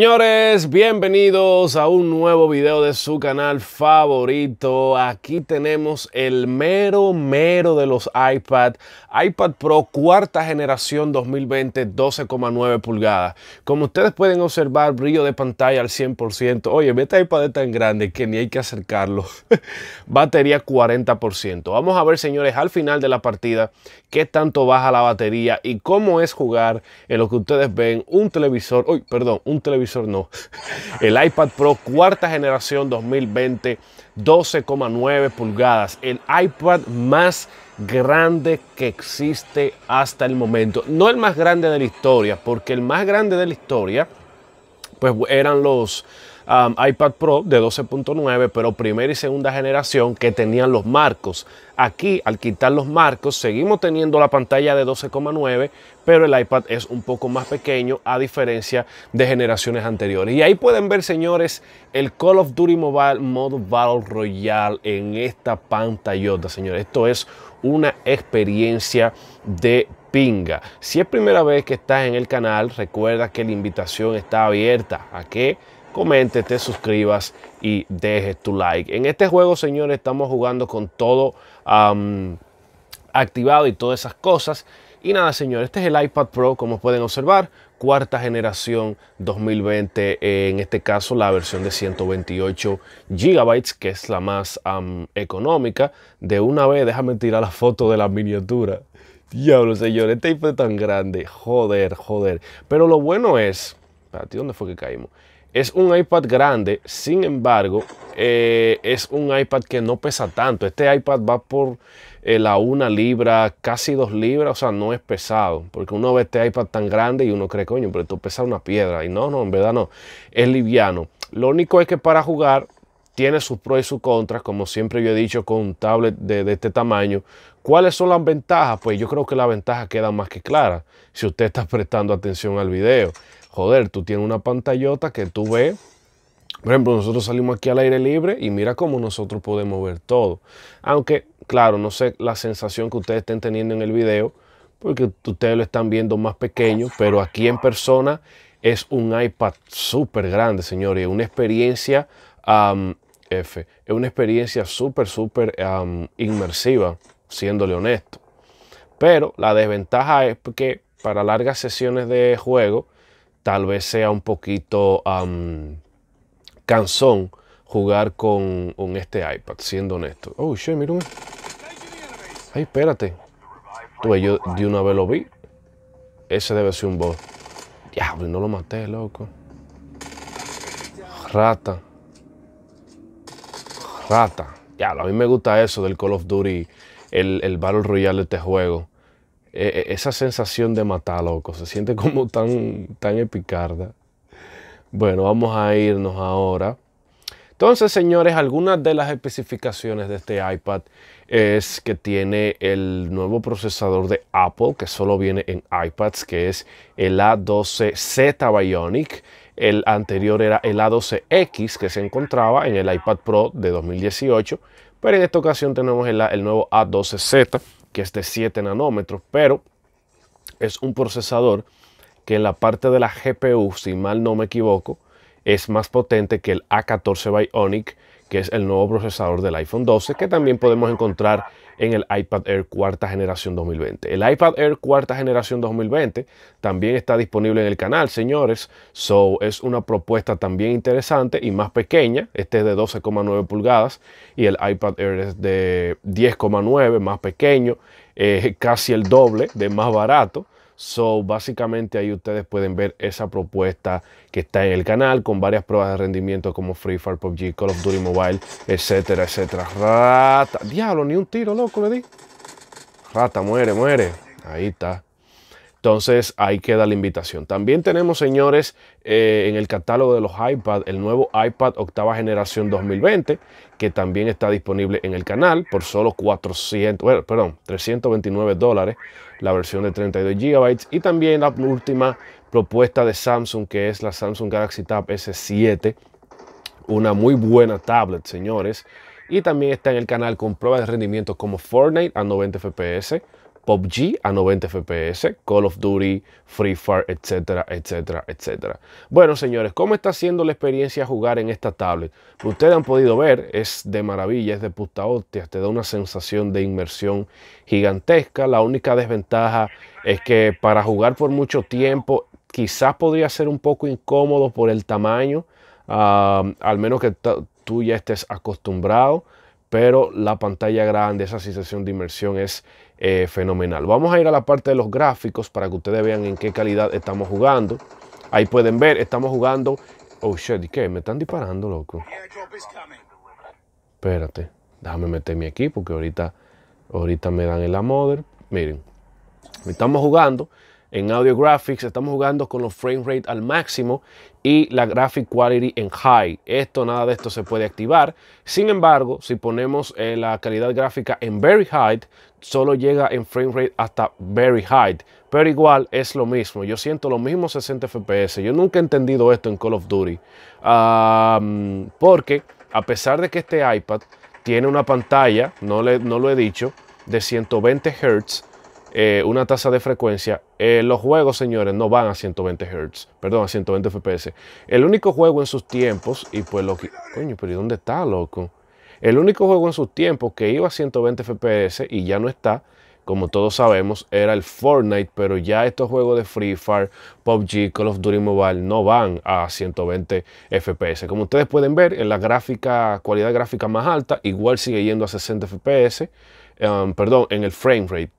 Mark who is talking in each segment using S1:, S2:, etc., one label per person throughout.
S1: Señores, bienvenidos a un nuevo video de su canal favorito. Aquí tenemos el mero mero de los iPad, iPad Pro cuarta generación 2020 12,9 pulgadas. Como ustedes pueden observar, brillo de pantalla al 100%. Oye, este iPad es tan grande que ni hay que acercarlo. batería 40%. Vamos a ver, señores, al final de la partida qué tanto baja la batería y cómo es jugar en lo que ustedes ven un televisor, uy, perdón, un televisor o no. El iPad Pro cuarta generación 2020, 12,9 pulgadas. El iPad más grande que existe hasta el momento. No el más grande de la historia, porque el más grande de la historia, pues eran los Um, iPad Pro de 12.9, pero primera y segunda generación que tenían los marcos. Aquí, al quitar los marcos, seguimos teniendo la pantalla de 12,9, pero el iPad es un poco más pequeño a diferencia de generaciones anteriores. Y ahí pueden ver, señores, el Call of Duty Mobile Modo Battle Royale en esta pantalla, señores. Esto es una experiencia de pinga. Si es primera vez que estás en el canal, recuerda que la invitación está abierta a que comente, te suscribas y dejes tu like. En este juego, señores, estamos jugando con todo activado y todas esas cosas. Y nada, señores, este es el iPad Pro, como pueden observar, cuarta generación 2020, en este caso la versión de 128 GB, que es la más económica. De una vez, déjame tirar la foto de la miniatura. Diablo, señores, este iPad tan grande, joder, joder. Pero lo bueno es, ¿para ti dónde fue que caímos? Es un iPad grande, sin embargo, eh, es un iPad que no pesa tanto. Este iPad va por eh, la una libra, casi dos libras, o sea, no es pesado. Porque uno ve este iPad tan grande y uno cree, coño, pero esto pesa una piedra. Y no, no, en verdad no. Es liviano. Lo único es que para jugar tiene sus pros y sus contras, como siempre yo he dicho, con un tablet de este tamaño ¿Cuáles son las ventajas? Pues yo creo que la ventaja queda más que clara si usted está prestando atención al video. Joder, tú tienes una pantallota que tú ves. Por ejemplo, nosotros salimos aquí al aire libre y mira cómo nosotros podemos ver todo. Aunque, claro, no sé la sensación que ustedes estén teniendo en el video, porque ustedes lo están viendo más pequeño, pero aquí en persona es un iPad súper grande, señores. Una experiencia Es una experiencia súper, súper inmersiva siéndole honesto. Pero la desventaja es que para largas sesiones de juego tal vez sea un poquito cansón jugar con, este iPad, siendo honesto. Oh, shit, Ay, espérate. Tuve yo de una vez lo vi. Ese debe ser un boss. Diablo, no lo maté, loco. Rata. Rata. Ya, a mí me gusta eso del Call of Duty el, el Battle Royale de este juego, e, e, esa sensación de matar, loco, se siente como tan, tan epicarda. Bueno, vamos a irnos ahora. Entonces, señores, algunas de las especificaciones de este iPad es que tiene el nuevo procesador de Apple, que solo viene en iPads, que es el A12Z Bionic. El anterior era el A12X, que se encontraba en el iPad Pro de 2018, pero en esta ocasión tenemos el, nuevo A12Z, que es de 7 nanómetros, pero es un procesador que en la parte de la GPU, si mal no me equivoco, es más potente que el A14 Bionic, que es el nuevo procesador del iPhone 12, que también podemos encontrar en el iPad Air cuarta generación 2020. El iPad Air cuarta generación 2020 también está disponible en el canal, señores. So, es una propuesta también interesante y más pequeña. Este es de 12,9 pulgadas y el iPad Air es de 10,9, más pequeño, eh, casi el doble de más barato. So, básicamente ahí ustedes pueden ver esa propuesta que está en el canal con varias pruebas de rendimiento como Free Fire, PUBG, Call of Duty Mobile, etcétera, etcétera. Rata. Diablo, ni un tiro, loco, le di. Rata, muere, muere. Ahí está. Entonces ahí queda la invitación. También tenemos, señores, eh, en el catálogo de los iPad, el nuevo iPad octava generación 2020, que también está disponible en el canal por solo 400, perdón, 329 dólares, la versión de 32 GB y también la última propuesta de Samsung, que es la Samsung Galaxy Tab S7, una muy buena tablet, señores. Y también está en el canal con pruebas de rendimiento como Fortnite a 90 FPS PUBG a 90 FPS, Call of Duty, Free Fire, etcétera, etcétera, etcétera. Bueno, señores, ¿cómo está siendo la experiencia jugar en esta tablet? Ustedes han podido ver, es de maravilla, es de puta hostia, te da una sensación de inmersión gigantesca. La única desventaja es que para jugar por mucho tiempo quizás podría ser un poco incómodo por el tamaño, ah, al menos que tú ya estés acostumbrado pero la pantalla grande, esa sensación de inmersión es eh, fenomenal. Vamos a ir a la parte de los gráficos para que ustedes vean en qué calidad estamos jugando. Ahí pueden ver, estamos jugando... Oh, shit, ¿y qué? Me están disparando, loco. Espérate, déjame mi equipo porque ahorita, ahorita me dan en la amoder. Miren, estamos jugando en Audio Graphics estamos jugando con los frame rate al máximo y la graphic quality en high. Esto, nada de esto se puede activar. Sin embargo, si ponemos eh, la calidad gráfica en very high, solo llega en frame rate hasta very high. Pero igual es lo mismo. Yo siento los mismos 60 FPS. Yo nunca he entendido esto en Call of Duty. porque a pesar de que este iPad tiene una pantalla, no, le, no lo he dicho, de 120 Hz, eh, una tasa de frecuencia. Eh, los juegos, señores, no van a 120 Hz, perdón, a 120 FPS. El único juego en sus tiempos, y pues lo Coño, pero ¿y dónde está, loco? El único juego en sus tiempos que iba a 120 FPS y ya no está, como todos sabemos, era el Fortnite, pero ya estos juegos de Free Fire, PUBG, Call of Duty Mobile no van a 120 FPS. Como ustedes pueden ver, en la gráfica, cualidad gráfica más alta, igual sigue yendo a 60 FPS, em, perdón, en el frame rate.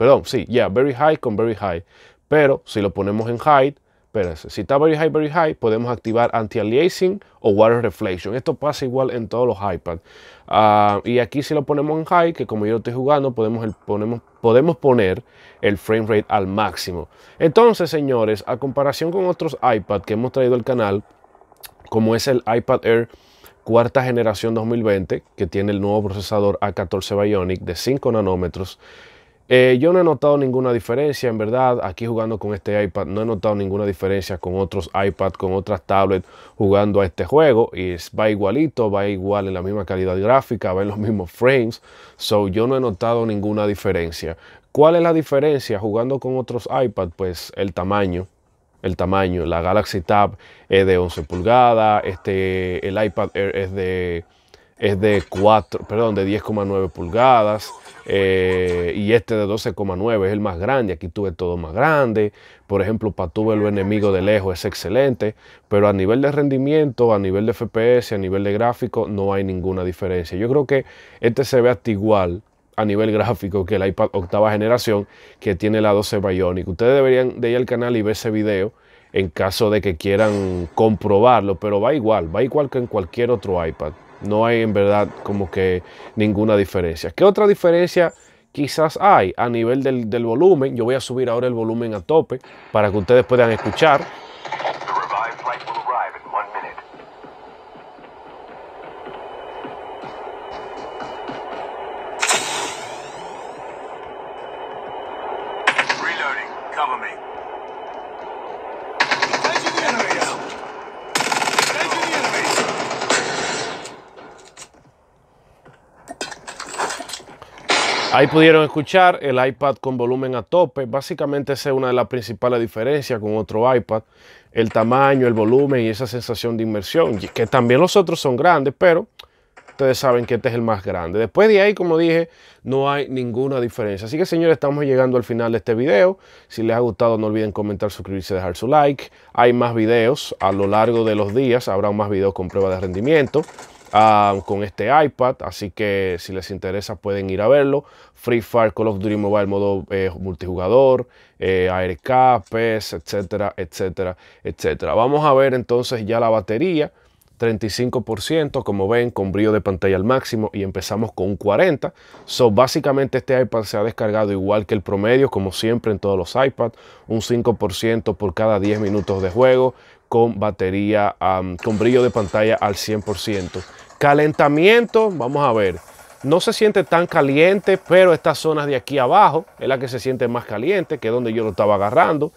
S1: Perdón, sí, ya, very high con very high. Pero si lo ponemos en high, espérense, si está very high, very high, podemos activar anti-aliasing o water reflection. Esto pasa igual en todos los iPads. Ah, y aquí si lo ponemos en high, que como yo estoy jugando, podemos, ponemos, podemos poner el frame rate al máximo. Entonces, señores, a comparación con otros iPads que hemos traído al canal, como es el iPad Air cuarta generación 2020, que tiene el nuevo procesador A14 Bionic de 5 nanómetros, eh, yo no he notado ninguna diferencia, en verdad, aquí jugando con este iPad, no he notado ninguna diferencia con otros iPad, con otras tablets jugando a este juego. Y va igualito, va igual en la misma calidad gráfica, va en los mismos frames. So, yo no he notado ninguna diferencia. ¿Cuál es la diferencia jugando con otros iPad? Pues el tamaño el tamaño. La Galaxy Tab es de 11 pulgadas, este, el iPad es de es de 4, perdón, de 10,9 pulgadas eh, y este de 12,9 es el más grande. Aquí tuve todo más grande. Por ejemplo, para tuve lo enemigo de lejos es excelente, pero a nivel de rendimiento, a nivel de FPS, a nivel de gráfico, no hay ninguna diferencia. Yo creo que este se ve hasta igual a nivel gráfico que el iPad octava generación que tiene la 12 Bionic. Ustedes deberían de ir al canal y ver ese video en caso de que quieran comprobarlo, pero va igual, va igual que en cualquier otro iPad. No hay en verdad como que ninguna diferencia. ¿Qué otra diferencia quizás hay a nivel del, del volumen? Yo voy a subir ahora el volumen a tope para que ustedes puedan escuchar. Ahí pudieron escuchar el iPad con volumen a tope. Básicamente esa es una de las principales diferencias con otro iPad. El tamaño, el volumen y esa sensación de inmersión, que también los otros son grandes, pero ustedes saben que este es el más grande. Después de ahí, como dije, no hay ninguna diferencia. Así que señores, estamos llegando al final de este video. Si les ha gustado, no olviden comentar, suscribirse, dejar su like. Hay más videos a lo largo de los días. Habrá más videos con pruebas de rendimiento con este iPad. Así que si les interesa pueden ir a verlo. Free Fire, Call of Duty Mobile, modo eh, multijugador, eh, ARK, PES, etcétera, etcétera, etcétera. Vamos a ver entonces ya la batería. 35%, como ven, con brillo de pantalla al máximo y empezamos con 40%. So, básicamente este iPad se ha descargado igual que el promedio, como siempre en todos los iPads, un 5% por cada 10 minutos de juego, con batería, con brillo de pantalla al 100%. Calentamiento, vamos a ver. No se siente tan caliente, pero estas zonas de aquí abajo es la que se siente más caliente, que es donde yo lo estaba agarrando.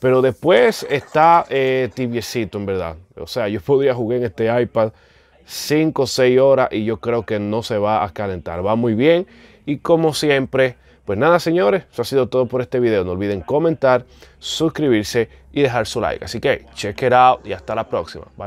S1: Pero después está eh, tibiecito, en verdad. O sea, yo podría jugar en este iPad 5 o 6 horas y yo creo que no se va a calentar. Va muy bien y como siempre pues nada, señores, eso ha sido todo por este video. No olviden comentar, suscribirse y dejar su like. Así que check it out y hasta la próxima. Bye.